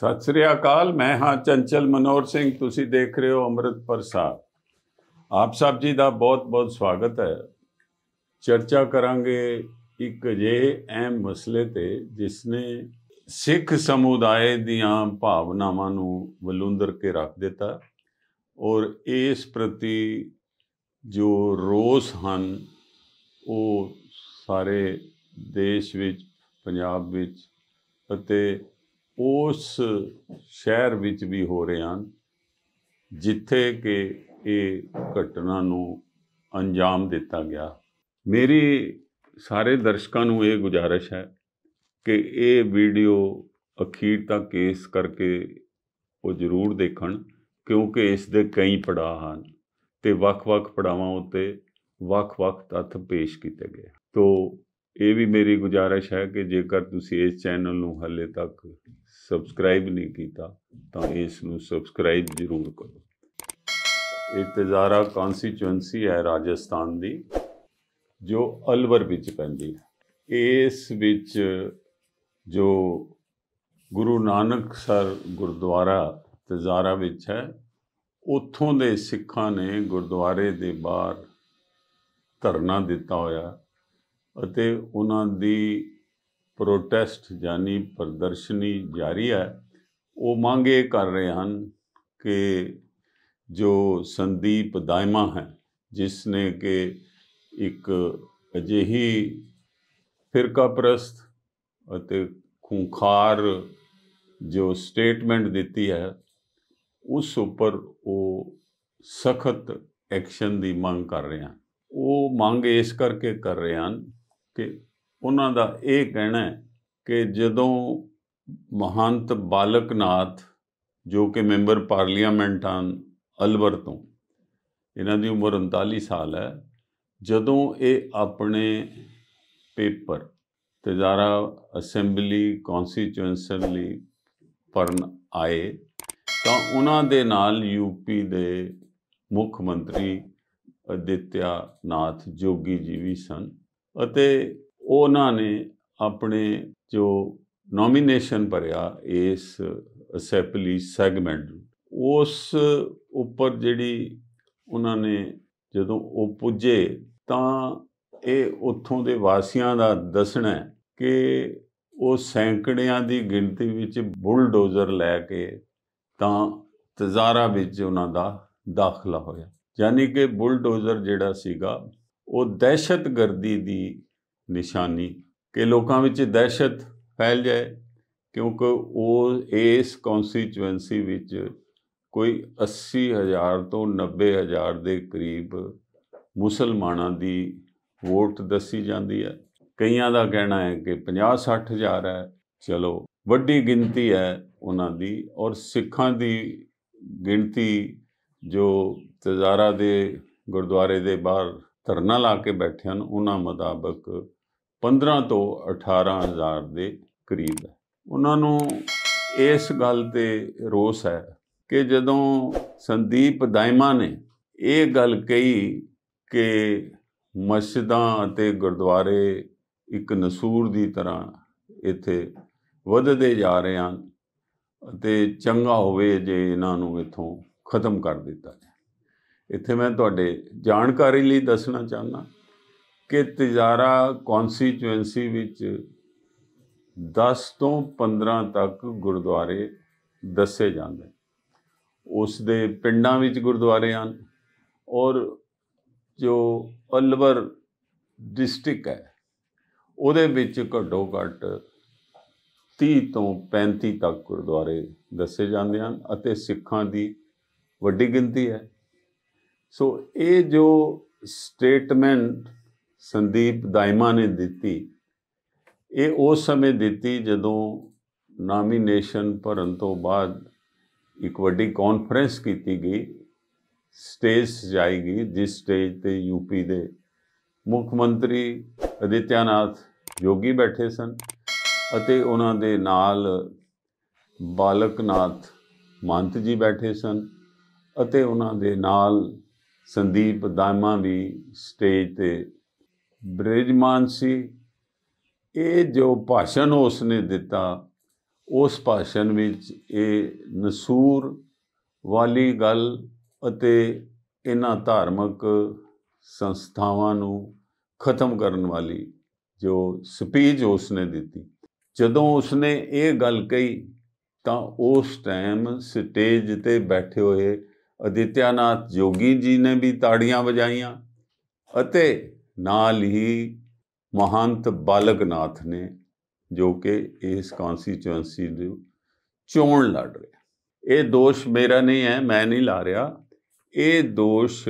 ਸਤਿ ਸ੍ਰੀ ਅਕਾਲ ਮੈਂ ਹਾਂ ਚੰਚਲ ਮਨੋਰ ਸਿੰਘ ਤੁਸੀਂ ਦੇਖ ਰਹੇ ਹੋ ਅੰਮ੍ਰਿਤ ਪ੍ਰਸਾਦ ਆਪ ਸਭ ਜੀ ਦਾ ਬਹੁਤ-ਬਹੁਤ ਸਵਾਗਤ ਹੈ ਚਰਚਾ ਕਰਾਂਗੇ ਇੱਕ ਜੇ ਅਹਿਮ ਮਸਲੇ ਤੇ ਜਿਸ ਨੇ ਸਿੱਖ ਸਮੁਦਾਇ ਦੀਆਂ ਭਾਵਨਾਵਾਂ ਨੂੰ ਵਲੁੰਦਰ ਕੇ ਰੱਖ ਦਿੱਤਾ ਔਰ ਇਸ ਪ੍ਰਤੀ ਜੋ ਰੋਸ ਹਨ ਉਹ ਸਾਰੇ ਦੇਸ਼ ਵਿੱਚ ਪੰਜਾਬ ਵਿੱਚ ਅਤੇ ਉਸ ਸ਼ਹਿਰ ਵਿੱਚ ਵੀ ਹੋ ਰਹੇ ਹਨ ਜਿੱਥੇ ਕਿ ਇਹ ਘਟਨਾ ਨੂੰ ਅੰਜਾਮ ਦਿੱਤਾ ਗਿਆ ਮੇਰੀ ਸਾਰੇ ਦਰਸ਼ਕਾਂ ਨੂੰ ਇਹ ਗੁਜਾਰਿਸ਼ ਹੈ ਕਿ ਇਹ ਵੀਡੀਓ ਅਖੀਰ ਤੱਕ ਕੇਸ ਕਰਕੇ ਉਹ ਜ਼ਰੂਰ ਦੇਖਣ ਕਿਉਂਕਿ ਇਸ ਦੇ ਕਈ ਪੜਾਅ ਹਨ ਤੇ ਵੱਖ-ਵੱਖ ਪੜਾਵਾਂ ਉੱਤੇ ਵੱਖ-ਵੱਖ ਤੱਥ ਪੇਸ਼ ਕੀਤੇ ਗਏ ਤੋਂ ਇਹ ਵੀ ਮੇਰੀ ਗੁਜਾਰਿਸ਼ ਹੈ ਕਿ ਜੇਕਰ ਤੁਸੀਂ ਇਸ ਚੈਨਲ ਨੂੰ ਹੱਲੇ ਤੱਕ ਸਬਸਕ੍ਰਾਈਬ ਨਹੀਂ ਕੀਤਾ ਤਾਂ ਇਸ ਨੂੰ ਸਬਸਕ੍ਰਾਈਬ ਜ਼ਰੂਰ ਕਰੋ ਇਤਜ਼ਾਰਾ ਤਜ਼ਾਰਾ ਕਨਸਟੀਚੁਐਂਸੀ ਹੈ ਰਾਜਸਥਾਨ ਦੀ ਜੋ ਅਲਵਰ ਵਿੱਚ ਪੈਂਦੀ ਹੈ ਇਸ ਵਿੱਚ ਜੋ ਗੁਰੂ ਨਾਨਕ ਸਰ ਗੁਰਦੁਆਰਾ ਤਜ਼ਾਰਾ ਵਿੱਚ ਹੈ ਉੱਥੋਂ ਦੇ ਸਿੱਖਾਂ ਨੇ ਗੁਰਦੁਆਰੇ ਦੇ ਬਾਹਰ ਧਰਨਾ ਦਿੱਤਾ ਹੋਇਆ ਅਤੇ ਉਹਨਾਂ ਦੀ ਪ੍ਰੋਟੈਸਟ ਜਾਨੀ ਪ੍ਰਦਰਸ਼ਨੀ ਜਾਰੀ ਹੈ ਉਹ ਮੰਗੇ ਕਰ ਰਹੇ ਹਨ ਕਿ ਜੋ ਸੰਦੀਪ ਦਾਇਮਾ ਹੈ ਜਿਸ ਨੇ ਕਿ ਇੱਕ ਅਜਿਹੀ ਫਿਰਕਾ ਪ੍ਰਸਤ ਅਤੇ ਖੁੰਖਾਰ ਜੋ ਸਟੇਟਮੈਂਟ ਦਿੱਤੀ ਹੈ ਉਸ ਉੱਪਰ ਉਹ ਸਖਤ ਐਕਸ਼ਨ ਦੀ ਮੰਗ ਕਰ ਰਹੇ ਹਨ ਉਹ ਮੰਗ ਇਸ ਕਰਕੇ ਕਰ ਰਹੇ ਹਨ ਕਿ ਉਹਨਾਂ ਦਾ ਇਹ ਕਹਿਣਾ ਹੈ ਕਿ ਜਦੋਂ ਮਹੰਤ ਬਾਲਕਨਾਥ ਜੋ ਕਿ ਮੈਂਬਰ ਪਾਰਲੀਮੈਂਟ ਹਨ ਅਲਵਰ ਤੋਂ ਇਹਨਾਂ ਦੀ ਉਮਰ 39 ਸਾਲ ਹੈ ਜਦੋਂ ਇਹ ਆਪਣੇ ਪੇਪਰ ਤਜਾਰਾ ਅਸੈਂਬਲੀ ਕਨਸਟੀਚੁਐਂਸਰ ਲਈ ਪਰਨ ਆਏ ਤਾਂ ਉਹਨਾਂ ਦੇ ਨਾਲ ਯੂਪੀ ਦੇ ਮੁੱਖ ਮੰਤਰੀ ਅਦਿੱਤਿਆ ਨਾਥ ਜੋਗੀ ਜੀ ਵੀ ਸਨ ਅਤੇ ਉਹਨਾਂ ਨੇ ਆਪਣੇ ਜੋ ਨੋਮੀਨੇਸ਼ਨ ਭਰਿਆ ਇਸ ਅਸੈਂਬਲੀ ਸੈਗਮੈਂਟ ਉਸ ਉੱਪਰ ਜਿਹੜੀ ਉਹਨਾਂ ਨੇ ਜਦੋਂ ਉਹ ਪੁੱਜੇ ਤਾਂ ਇਹ ਉੱਥੋਂ ਦੇ ਵਾਸੀਆਂ ਦਾ ਦੱਸਣਾ ਕਿ ਉਹ ਸੈਂਕੜਿਆਂ ਦੀ ਗਿਣਤੀ ਵਿੱਚ ਬੁਲਡੋਜ਼ਰ ਲੈ ਕੇ ਤਾਂ ਤਜ਼ਾਰਾ ਵਿੱਚ ਉਹਨਾਂ ਦਾ ਦਾਖਲਾ ਹੋਇਆ ਯਾਨੀ ਕਿ ਬੁਲਡੋਜ਼ਰ ਜਿਹੜਾ ਸੀਗਾ ਉਹ ਦਹਿਸ਼ਤਗਰਦੀ ਦੀ ਨਿਸ਼ਾਨੀ ਕਿ ਲੋਕਾਂ ਵਿੱਚ ਦਹਿਸ਼ਤ ਫੈਲ ਜਾਏ ਕਿਉਂਕਿ ਉਹ ਇਸ ਕੌਨਸਟੀਚੁਐਂਸੀ ਵਿੱਚ ਕੋਈ 80000 ਤੋਂ 90000 ਦੇ ਕਰੀਬ ਮੁਸਲਮਾਨਾਂ ਦੀ ਵੋਟ ਦੱਸੀ ਜਾਂਦੀ ਹੈ ਕਈਆਂ ਦਾ ਕਹਿਣਾ ਹੈ ਕਿ 50 60000 ਹੈ ਚਲੋ ਵੱਡੀ ਗਿਣਤੀ ਹੈ ਉਹਨਾਂ ਦੀ ਔਰ ਸਿੱਖਾਂ ਦੀ ਗਿਣਤੀ ਜੋ ਤਜ਼ਾਰਾ ਦੇ ਗੁਰਦੁਆਰੇ ਦੇ ਬਾਹਰ ਧਰਨਾ ਲਾ ਕੇ ਬੈਠੇ ਹਨ ਉਹਨਾਂ ਮੁਤਾਬਕ 15 ਤੋਂ 18000 ਦੇ ਕਰੀਬ ਹੈ ਉਹਨਾਂ ਨੂੰ ਇਸ ਗੱਲ ਤੇ ਰੋਸ ਹੈ ਕਿ ਜਦੋਂ ਸੰਦੀਪ ਦਾਇਮਾ ਨੇ ਇਹ ਗੱਲ ਕਹੀ ਕਿ ਮਸਜਿਦਾਂ ਅਤੇ ਗੁਰਦੁਆਰੇ ਇੱਕ ਨਸੂਰ ਦੀ ਤਰ੍ਹਾਂ ਇੱਥੇ ਵਧਦੇ ਜਾ ਰਹੇ ਹਨ ਅਤੇ ਚੰਗਾ ਹੋਵੇ ਜੇ ਇਹਨਾਂ ਨੂੰ ਇਥੋਂ ਖਤਮ ਕਰ ਦਿੱਤਾ ਜਾਵੇ ਇੱਥੇ ਮੈਂ ਤੁਹਾਡੇ ਜਾਣਕਾਰੀ ਲਈ ਦੱਸਣਾ ਚਾਹੁੰਦਾ ਕਿ ਤਜਾਰਾ ਕੌਨਸਟੀਚੁਐਂਸੀ ਵਿੱਚ 10 ਤੋਂ 15 ਤੱਕ ਗੁਰਦੁਆਰੇ ਦੱਸੇ ਜਾਂਦੇ ਉਸ ਦੇ ਪਿੰਡਾਂ ਵਿੱਚ ਗੁਰਦੁਆਰੇ ਹਨ ਔਰ ਜੋ ਅਲਵਰ ਡਿਸਟ੍ਰਿਕਟ ਹੈ ਉਹਦੇ ਵਿੱਚ ਘੱਟੋ ਘੱਟ 30 ਤੋਂ 35 ਤੱਕ ਗੁਰਦੁਆਰੇ ਦੱਸੇ ਜਾਂਦੇ ਹਨ ਅਤੇ ਸਿੱਖਾਂ ਦੀ ਵੱਡੀ ਗਿਣਤੀ ਹੈ ਸੋ ਇਹ ਜੋ ਸਟੇਟਮੈਂਟ ਸੰਦੀਪ ਦਾਇਮਾ ਨੇ ਦਿੱਤੀ ਇਹ ਉਸ ਸਮੇਂ ਦਿੱਤੀ ਜਦੋਂ ਨਾਮੀਨੇਸ਼ਨ ਭਰਨ ਤੋਂ ਬਾਅਦ ਇੱਕ ਵੱਡੀ ਕਾਨਫਰੰਸ ਕੀਤੀ ਗਈ ਸਟੇਜ ਸਜਾਈ ਗਈ ਜਿਸ ਸਟੇਜ ਤੇ ਯੂਪੀ ਦੇ ਮੁੱਖ ਮੰਤਰੀ ਅਦਿਤਿਆਨਾਥ ਜੋਗੀ ਬੈਠੇ ਸਨ ਅਤੇ ਉਹਨਾਂ ਦੇ ਨਾਲ ਬਾਲਕਨਾਥ ਮੰਤ ਜੀ ਬੈਠੇ ਸਨ ਅਤੇ ਉਹਨਾਂ ਦੇ ਨਾਲ ਸੰਦੀਪ ਦਾਇਮਾ ਵੀ ਸਟੇਜ ਤੇ ਬ੍ਰਿਜਮਾਨ ਸੀ ਇਹ ਜੋ ਭਾਸ਼ਣ ਉਸਨੇ ਦਿੱਤਾ ਉਸ ਭਾਸ਼ਣ ਵਿੱਚ ਇਹ ਨਸੂਰ ਵਾਲੀ ਗੱਲ ਅਤੇ ਇਹਨਾਂ ਧਾਰਮਿਕ ਸੰਸਥਾਵਾਂ ਨੂੰ ਖਤਮ ਕਰਨ ਵਾਲੀ ਜੋ ਸਪੀਚ ਉਸਨੇ ਦਿੱਤੀ ਜਦੋਂ ਉਸਨੇ ਇਹ ਗੱਲ ਕਹੀ ਤਾਂ ਉਸ ਟਾਈਮ ਸਟੇਜ ਤੇ ਬੈਠੇ ਹੋਏ ਅਦਿੱਤਿਆਨਾਥ ਜੋਗੀ ਜੀ ਨੇ ਵੀ ਤਾੜੀਆਂ ਵਜਾਈਆਂ ਅਤੇ ਨਾਲ ਹੀ ਮਹੰਤ ਬਾਲਕਨਾਥ ਨੇ ਜੋ ਕਿ ਇਸ ਕਨਸਟੀਚੁਐਂਸੀ ਦੇ ਚੋਣ ਲੜ ਰਿਹਾ ਇਹ ਦੋਸ਼ ਮੇਰਾ ਨਹੀਂ ਹੈ ਮੈਂ ਨਹੀਂ ਲਾ ਰਿਹਾ ਇਹ ਦੋਸ਼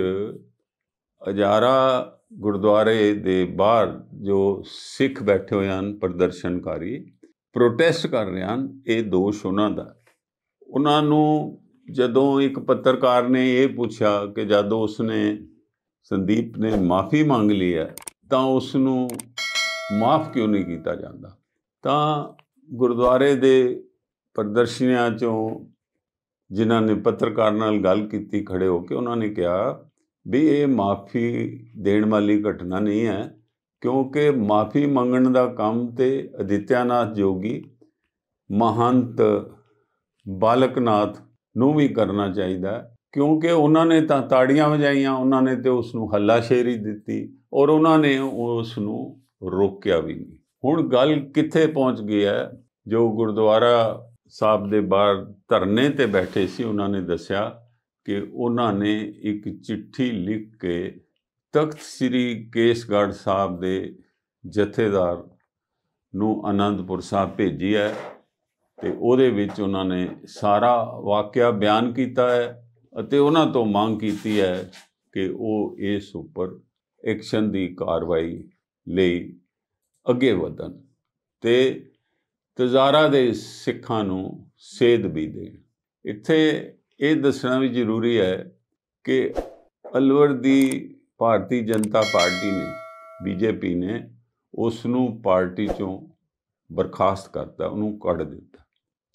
ਹਜ਼ਾਰਾ ਗੁਰਦੁਆਰੇ ਦੇ ਬਾਹਰ ਜੋ ਸਿੱਖ ਬੈਠੇ ਹੋਏ ਹਨ ਪ੍ਰਦਰਸ਼ਨਕਾਰੀ ਪ੍ਰੋਟੈਸਟ ਕਰ ਰਹੇ ਹਨ ਇਹ ਦੋਸ਼ ਉਹਨਾਂ ਦਾ ਉਹਨਾਂ ਨੂੰ ਜਦੋਂ ਇੱਕ ਪੱਤਰਕਾਰ ਨੇ ਇਹ ਪੁੱਛਿਆ ਕਿ ਜਦੋਂ ਉਸਨੇ ਸੰਦੀਪ ਨੇ ਮਾਫੀ ਮੰਗ ਲਈ ਹੈ ਤਾਂ ਉਸ ਨੂੰ ਮਾਫ ਕਿਉਂ ਨਹੀਂ ਕੀਤਾ ਜਾਂਦਾ ਤਾਂ ਗੁਰਦੁਆਰੇ ਦੇ ਪ੍ਰਦਰਸ਼ਨੀਆਂ ਚੋਂ ਜਿਨ੍ਹਾਂ ਨੇ ਪੱਤਰਕਾਰ ਨਾਲ ਗੱਲ ਕੀਤੀ ਖੜੇ ਹੋ ਕੇ ਉਹਨਾਂ ਨੇ ਕਿਹਾ ਵੀ ਇਹ ਮਾਫੀ ਦੇਣ ਵਾਲੀ ਘਟਨਾ ਨਹੀਂ ਹੈ ਕਿਉਂਕਿ ਮਾਫੀ ਮੰਗਣ ਦਾ ਕੰਮ ਤੇ ਅਦਿੱਤਿਆਨਾਥ ਜੋਗੀ ਮਹੰਤ ਬਾਲਕਨਾਥ ਨੂੰ ਵੀ ਕਰਨਾ ਚਾਹੀਦਾ ਕਿਉਂਕਿ ਉਹਨਾਂ ਨੇ ਤਾਂ ਤਾੜੀਆਂ ਵਜਾਈਆਂ ਉਹਨਾਂ ਨੇ ਤੇ ਉਸ ਨੂੰ ਹੱਲਾਸ਼ੇਰੀ ਦਿੱਤੀ ਔਰ ਉਹਨਾਂ ਨੇ ਉਸ ਨੂੰ ਰੋਕਿਆ ਵੀ ਨਹੀਂ ਹੁਣ ਗੱਲ ਕਿੱਥੇ ਪਹੁੰਚ ਗਈ ਹੈ ਜੋ ਗੁਰਦੁਆਰਾ ਸਾਹਿਬ ਦੇ ਬਾਹਰ ਧਰਨੇ ਤੇ ਬੈਠੇ ਸੀ ਉਹਨਾਂ ਨੇ ਦੱਸਿਆ ਕਿ ਉਹਨਾਂ ਨੇ ਇੱਕ ਚਿੱਠੀ ਲਿਖ ਕੇ ਤਖਤ ਸ੍ਰੀ ਕੇਸਗੜ੍ਹ ਸਾਹਿਬ ਦੇ ਜਥੇਦਾਰ ਨੂੰ ਆਨੰਦਪੁਰ ਸਾਹਿਬ ਭੇਜੀ ਹੈ ਤੇ ਉਹਦੇ ਵਿੱਚ ਉਹਨਾਂ ਨੇ ਸਾਰਾ ਵਾਕਿਆ ਬਿਆਨ ਕੀਤਾ ਹੈ ਅਤੇ ਉਹਨਾਂ ਤੋਂ ਮੰਗ ਕੀਤੀ ਹੈ ਕਿ ਉਹ ਇਸ ਉੱਪਰ ਐਕਸ਼ਨ ਦੀ ਕਾਰਵਾਈ ਲਈ ਅੱਗੇ ਵਧਣ ਤੇ ਤਜ਼ਾਰਾ ਦੇ ਸਿੱਖਾਂ ਨੂੰ ਸੇਧ ਵੀ ਦੇਣ ਇੱਥੇ ਇਹ ਦੱਸਣਾ ਵੀ ਜ਼ਰੂਰੀ ਹੈ ਕਿ ਅਲਵਰ ਦੀ ਭਾਰਤੀ ਜਨਤਾ ਪਾਰਟੀ ਨੇ ਬੀਜੇਪੀ ਨੇ ਉਸ ਨੂੰ ਪਾਰਟੀ ਚੋਂ ਬਰਖਾਸਤ ਕਰਤਾ ਉਹਨੂੰ ਕੱਢ ਦਿੱਤਾ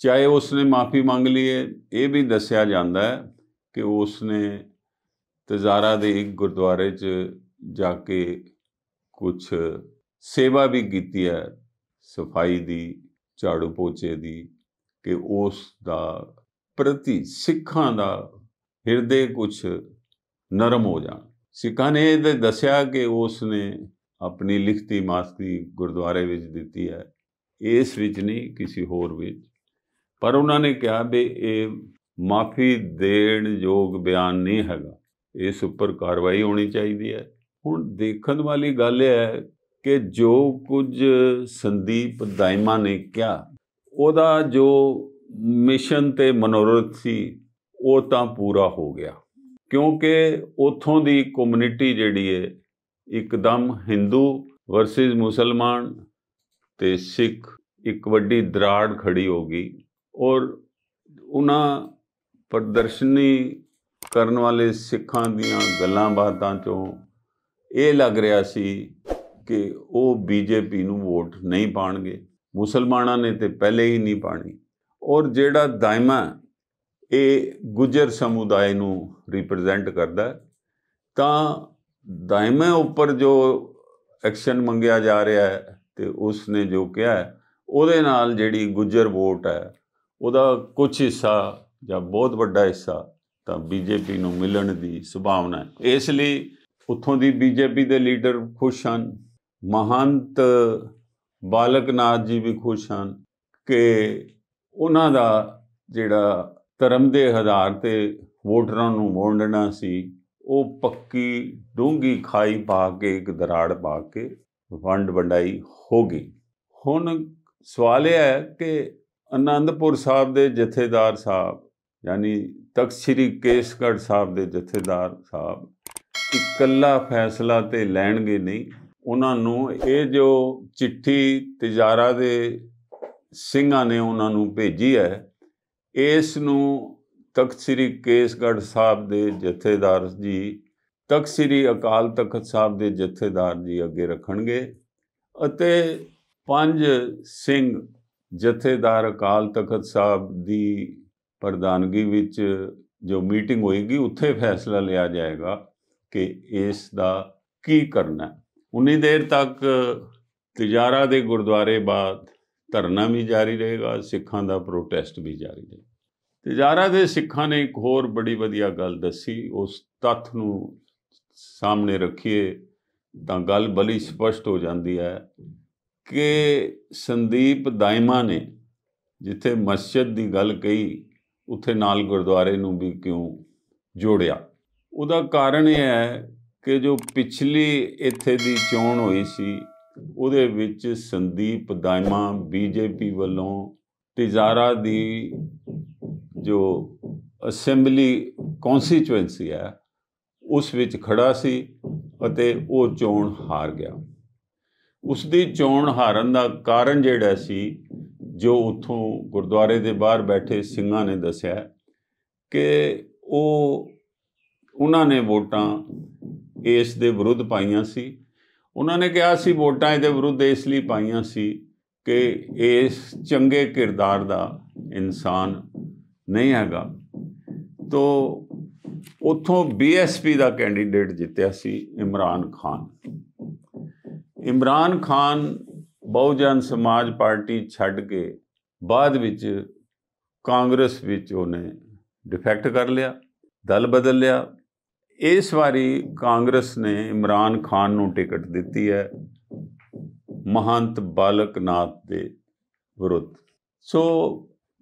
ਚਾਹੇ ਉਸ ਨੇ ਮਾਫੀ ਮੰਗ ਲਈ ਇਹ ਵੀ ਦੱਸਿਆ ਜਾਂਦਾ ਹੈ ਕਿ ਉਸ ਨੇ ਤਜ਼ਾਰਾ ਦੇ ਇੱਕ ਗੁਰਦੁਆਰੇ 'ਚ ਜਾ ਕੇ ਕੁਝ ਸੇਵਾ ਵੀ ਕੀਤੀ ਹੈ ਸਫਾਈ ਦੀ ਝਾੜੂ ਪੋਚੇ ਦੀ ਕਿ ਉਸ ਦਾ ਪ੍ਰਤੀ ਸਿੱਖਾਂ ਦਾ ਹਿਰਦੇ ਕੁਝ ਨਰਮ ਹੋ ਜਾਣ ਸਿੱਖਾਂ ਨੇ ਇਹ ਦੱਸਿਆ ਕਿ ਉਸ ਨੇ ਆਪਣੀ ਲਿਖਤੀ ਮਾਸਤੀ ਗੁਰਦੁਆਰੇ ਵਿੱਚ ਦਿੱਤੀ ਹੈ ਇਸ ਵਿੱਚ ਨਹੀਂ ਕਿਸੇ ਹੋਰ ਵਿੱਚ ਪਰ ਉਹਨਾਂ ਨੇ ਕਿਹਾ ਵੀ ਇਹ ਮਾਫੀ ਦੇਣ ਯੋਗ ਬਿਆਨ ਨਹੀਂ ਹੈਗਾ ਇਸ ਉੱਪਰ ਕਾਰਵਾਈ ਹੋਣੀ ਚਾਹੀਦੀ ਹੈ ਹੁਣ ਦੇਖਣ ਵਾਲੀ ਗੱਲ ਇਹ ਹੈ ਕਿ ਜੋ ਕੁਝ ਸੰਦੀਪ ਦਾਇਮਾ ਨੇ ਕਿਹਾ ਉਹਦਾ ਜੋ ਮਿਸ਼ਨ ਤੇ ਮਨੋਰਥ ਸੀ ਉਹ ਤਾਂ ਪੂਰਾ ਹੋ ਗਿਆ ਕਿਉਂਕਿ ਉਥੋਂ ਦੀ ਕਮਿਊਨਿਟੀ ਜਿਹੜੀ ਹੈ ਇੱਕਦਮ Hindu ਵਰਸਸ ਮੁਸਲਮਾਨ ਤੇ ਸਿੱਖ ਇੱਕ ਵੱਡੀ ਦਰਾੜ ਖੜੀ ਹੋ ਗਈ ਔਰ ਉਹਨਾਂ ਪ੍ਰਦਰਸ਼ਨੀ ਕਰਨ ਵਾਲੇ ਸਿੱਖਾਂ ਦੀਆਂ ਗੱਲਾਂ ਬਾਤਾਂ ਚੋਂ ਇਹ ਲੱਗ ਰਿਹਾ ਸੀ ਕਿ ਉਹ ਬੀਜੇਪੀ ਨੂੰ ਵੋਟ ਨਹੀਂ ਪਾਣਗੇ ਮੁਸਲਮਾਨਾਂ ਨੇ ਤੇ ਪਹਿਲੇ ਹੀ ਨਹੀਂ ਪਾਣੀ ਔਰ ਜਿਹੜਾ ਦਾਇਮਾ ਇਹ ਗੁਜਰ ਸਮੁਦਾਇ ਨੂੰ ਰਿਪਰੈਜ਼ੈਂਟ ਕਰਦਾ ਤਾਂ ਦਾਇਮਾ ਉੱਪਰ ਜੋ ਐਕਸ਼ਨ ਮੰਗਿਆ ਜਾ ਰਿਹਾ ਹੈ ਤੇ ਉਸ ਨੇ ਜੋ ਕਿਹਾ ਉਹਦੇ ਨਾਲ ਜਿਹੜੀ ਗੁਜਰ ਵੋਟ ਹੈ ਉਹਦਾ ਕੁਝ ਹਿੱਸਾ ਜਾਂ ਬਹੁਤ ਵੱਡਾ ਹਿੱਸਾ ਤਾਂ ਬੀਜੇਪੀ ਨੂੰ ਮਿਲਣ ਦੀ ਸੰਭਾਵਨਾ ਹੈ ਇਸ ਲਈ ਉੱਥੋਂ ਦੀ ਬੀਜੇਪੀ ਦੇ ਲੀਡਰ ਖੁਸ਼ ਹਨ ਮਹੰਤ ਬਾਲਕਨਾਥ ਜੀ ਵੀ ਖੁਸ਼ ਹਨ ਕਿ ਉਹਨਾਂ ਦਾ ਜਿਹੜਾ ਧਰਮ ਦੇ ਹਜ਼ਾਰ ਤੇ ਵੋਟਰਾਂ ਨੂੰ ਮੋੜਨਾ ਸੀ ਉਹ ਪੱਕੀ ਡੂੰਗੀ ਖਾਈ ਪਾ ਕੇ ਇੱਕ ਦਰਾੜ ਪਾ ਕੇ ਵੰਡ ਵੰਡਾਈ ਹੋ ਗਈ ਹੁਣ ਸਵਾਲ ਇਹ ਹੈ ਕਿ ਅਨੰਦਪੁਰ ਸਾਹਿਬ ਦੇ ਜਥੇਦਾਰ ਸਾਹਿਬ ਯਾਨੀ ਤਖਤ ਸ੍ਰੀ ਕੇਸਗੜ੍ਹ ਸਾਹਿਬ ਦੇ ਜਥੇਦਾਰ ਸਾਹਿਬ ਇਕੱਲਾ ਫੈਸਲਾ ਤੇ ਲੈਣਗੇ ਨਹੀਂ ਉਹਨਾਂ ਨੂੰ ਇਹ ਜੋ ਚਿੱਠੀ ਤਜਾਰਾ ਦੇ ਸਿੰਘਾਂ ਨੇ ਉਹਨਾਂ ਨੂੰ ਭੇਜੀ ਹੈ ਇਸ ਨੂੰ ਤਖਤ ਸ੍ਰੀ ਕੇਸਗੜ੍ਹ ਸਾਹਿਬ ਦੇ ਜਥੇਦਾਰ ਜੀ ਤਖਤ ਸ੍ਰੀ ਅਕਾਲ ਤਖਤ ਸਾਹਿਬ ਦੇ ਜਥੇਦਾਰ ਜੀ ਅੱਗੇ ਰੱਖਣਗੇ ਅਤੇ ਪੰਜ ਸਿੰਘ ਜਥੇਦਾਰ ਅਕਾਲ ਤਖਤ ਸਾਹਿਬ ਦੀ ਪ੍ਰਧਾਨਗੀ ਵਿੱਚ ਜੋ ਮੀਟਿੰਗ ਹੋਏਗੀ ਉੱਥੇ ਫੈਸਲਾ ਲਿਆ ਜਾਏਗਾ ਕਿ ਇਸ ਦਾ ਕੀ ਕਰਨਾ ਉਨੀ ਦੇਰ ਤੱਕ ਤਜਾਰਾ ਦੇ ਗੁਰਦੁਆਰੇ ਬਾਅਦ ਧਰਨਾ ਵੀ ਜਾਰੀ ਰਹੇਗਾ ਸਿੱਖਾਂ ਦਾ ਪ੍ਰੋਟੈਸਟ ਵੀ ਜਾਰੀ ਰਹੇਗਾ ਤਜਾਰਾ ਦੇ ਸਿੱਖਾਂ ਨੇ ਇੱਕ ਹੋਰ ਬੜੀ ਵਧੀਆ ਗੱਲ ਦੱਸੀ ਉਸ ਤੱਥ ਨੂੰ ਸਾਹਮਣੇ ਰੱਖੀਏ ਤਾਂ ਗੱਲ ਬਲੀ ਸਪਸ਼ਟ ਹੋ ਜਾਂਦੀ ਹੈ ਕਿ ਸੰਦੀਪ ਦਾਇਮਾ ਨੇ ਜਿੱਥੇ ਮਸਜਿਦ ਦੀ ਗੱਲ ਕਹੀ ਉੱਥੇ ਨਾਲ ਗੁਰਦੁਆਰੇ ਨੂੰ ਵੀ ਕਿਉਂ ਜੋੜਿਆ ਉਹਦਾ ਕਾਰਨ ਇਹ ਹੈ ਕਿ ਜੋ ਪਿਛਲੀ ਇੱਥੇ ਦੀ ਚੋਣ ਹੋਈ ਸੀ ਉਹਦੇ ਵਿੱਚ ਸੰਦੀਪ ਦਾਇਮਾ ਬੀਜੇਪੀ ਵੱਲੋਂ ਤਿਜ਼ਾਰਾ ਦੀ ਜੋ ਅਸੈਂਬਲੀ ਕੌਂਸਟੀਚੁਐਂਸੀ ਹੈ ਉਸ ਵਿੱਚ ਖੜਾ ਸੀ ਅਤੇ ਉਹ ਚੋਣ ਹਾਰ ਗਿਆ ਉਸ ਦੀ ਚੋਣ ਹਾਰਨ ਦਾ ਕਾਰਨ ਜਿਹੜਾ ਸੀ ਜੋ ਉੱਥੋਂ ਗੁਰਦੁਆਰੇ ਦੇ ਬਾਹਰ ਬੈਠੇ ਸਿੰਘਾਂ ਨੇ ਦੱਸਿਆ ਕਿ ਉਹ ਉਹਨਾਂ ਨੇ ਵੋਟਾਂ ਇਸ ਦੇ ਵਿਰੁੱਧ ਪਾਈਆਂ ਸੀ ਉਹਨਾਂ ਨੇ ਕਿਹਾ ਸੀ ਵੋਟਾਂ ਇਹਦੇ ਵਿਰੁੱਧ ਇਸ ਲਈ ਪਾਈਆਂ ਸੀ ਕਿ ਇਸ ਚੰਗੇ ਕਿਰਦਾਰ ਦਾ ਇਨਸਾਨ ਨਹੀਂ ਹੈਗਾ ਤੋਂ ਉਥੋਂ ਬੀਐਸਪੀ ਦਾ ਕੈਂਡੀਡੇਟ ਜਿੱਤਿਆ ਸੀ ਇਮਰਾਨ ਖਾਨ ਇਮਰਾਨ ਖਾਨ ਬਹੁਜਨ ਸਮਾਜ ਪਾਰਟੀ ਛੱਡ ਕੇ ਬਾਅਦ ਵਿੱਚ ਕਾਂਗਰਸ ਵਿੱਚ ਉਹਨੇ ਡਿਫੈਕਟ ਕਰ ਲਿਆ ਦਲ ਬਦਲ ਲਿਆ ਇਸ ਵਾਰੀ ਕਾਂਗਰਸ ਨੇ ਇਮਰਾਨ ਖਾਨ ਨੂੰ ਟਿਕਟ ਦਿੱਤੀ ਹੈ ਮਹੰਤ ਬਾਲਕਨਾਥ ਦੇ ਵਿਰੁੱਧ so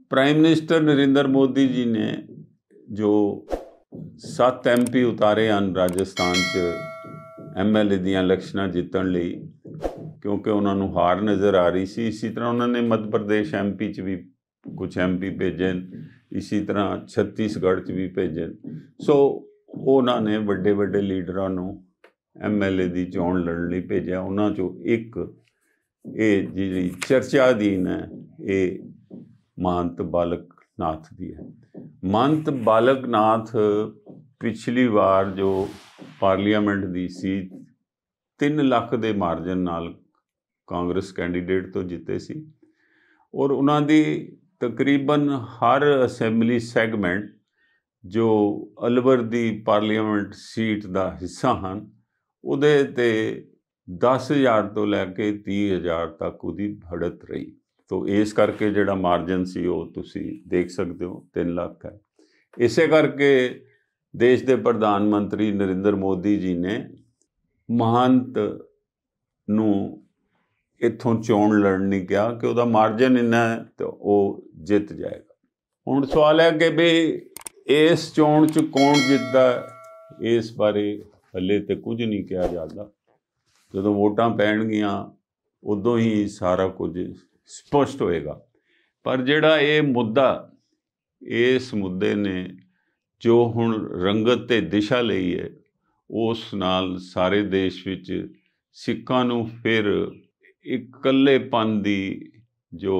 prime minister Narendra Modi ji ਨੇ ਜੋ 7 ਐਮਪੀ ਉਤਾਰੇ ਹਨ ਰਾਜਸਥਾਨ 'ਚ ਐਮਐਲਏ ਦੀਆਂ ਇਲੈਕਸ਼ਨਾਂ ਜਿੱਤਣ ਲਈ ਕਿਉਂਕਿ ਉਹਨਾਂ ਨੂੰ ਹਾਰ ਨਜ਼ਰ ਆ ਰਹੀ ਸੀ ਇਸੇ ਤਰ੍ਹਾਂ ਉਹਨਾਂ ਨੇ ਮੱਧ ਪ੍ਰਦੇਸ਼ ਐਮਪੀ ਚ ਵੀ ਕੁਝ ਐਮਪੀ ਭੇਜੇ ਇਸੇ ਤਰ੍ਹਾਂ ਛੱਤੀਸਗੜ੍ਹ ਚ ਵੀ ਭੇਜੇ ਸੋ ਉਹਨਾਂ ਨੇ ਵੱਡੇ ਵੱਡੇ ਲੀਡਰਾਂ ਨੂੰ ਐਮਐਲਏ ਦੀ ਚੋਣ ਲੜਨ ਲਈ ਭੇਜਿਆ ਉਹਨਾਂ ਚੋਂ ਇੱਕ ਇਹ ਜਿਹੜੀ ਚਰਚਾ ਦੀਨ ਹੈ ਇਹ ਮਾਨਤ ਬਾਲਕ ਨਾਥ ਦੀ ਹੈ ਮਾਨਤ ਬਾਲਕ ਨਾਥ ਪਿਛਲੀ ਵਾਰ ਜੋ ਪਾਰਲੀਮੈਂਟ ਦੀ ਸੀ 3 ਲੱਖ ਦੇ ਮਾਰਜਨ ਨਾਲ ਕਾਂਗਰਸ ਕੈਂਡੀਡੇਟ ਤੋਂ ਜਿੱਤੇ ਸੀ ਔਰ ਉਹਨਾਂ ਦੀ ਤਕਰੀਬਨ ਹਰ ਅਸੈਂਬਲੀ ਸੈਗਮੈਂਟ ਜੋ ਅਲਵਰ ਦੀ ਪਾਰਲੀਮੈਂਟ ਸੀਟ ਦਾ ਹਿੱਸਾ ਹਨ ਉਹਦੇ ਤੇ 10000 ਤੋਂ ਲੈ ਕੇ 30000 ਤੱਕ ਉਹਦੀ ਭੜਤ ਰਹੀ ਤੋਂ ਇਸ ਕਰਕੇ ਜਿਹੜਾ ਮਾਰਜਨ ਸੀ ਉਹ ਤੁਸੀਂ ਦੇਖ ਸਕਦੇ ਹੋ 3 ਲੱਖ ਹੈ ਇਸੇ ਕਰਕੇ ਦੇਸ਼ ਦੇ ਪ੍ਰਧਾਨ ਮੰਤਰੀ ਨਰਿੰਦਰ ਮੋਦੀ ਜੀ ਨੇ ਮਹੰਤ ਨੂੰ ਇੱਥੋਂ ਚੋਣ ਲੜਨ ਨਹੀਂ ਗਿਆ ਕਿ ਉਹਦਾ ਮਾਰਜਨ ਇੰਨਾ ਹੈ ਤੇ ਉਹ ਜਿੱਤ ਜਾਏਗਾ ਹੁਣ ਸਵਾਲ ਹੈ ਕਿ ਵੀ ਇਸ ਚੋਣ 'ਚ ਕੌਣ ਜਿੱਤਦਾ ਇਸ ਬਾਰੇ ਹੱਲੇ ਤੇ ਕੁਝ ਨਹੀਂ ਕਿਹਾ ਜਾਂਦਾ ਜਦੋਂ ਵੋਟਾਂ ਪੈਣਗੀਆਂ ਉਦੋਂ ਹੀ ਸਾਰਾ ਕੁਝ ਸਪਸ਼ਟ ਹੋਏਗਾ ਪਰ ਜਿਹੜਾ ਇਹ ਮੁੱਦਾ ਇਸ ਮੁੱਦੇ ਨੇ ਜੋ ਹੁਣ ਰੰਗਤ ਤੇ ਦਿਸ਼ਾ ਲਈ ਹੈ ਉਸ ਨਾਲ ਸਾਰੇ ਦੇਸ਼ ਵਿੱਚ ਸਿੱਖਾਂ ਨੂੰ ਫਿਰ ਇਕੱਲੇਪਨ ਦੀ ਜੋ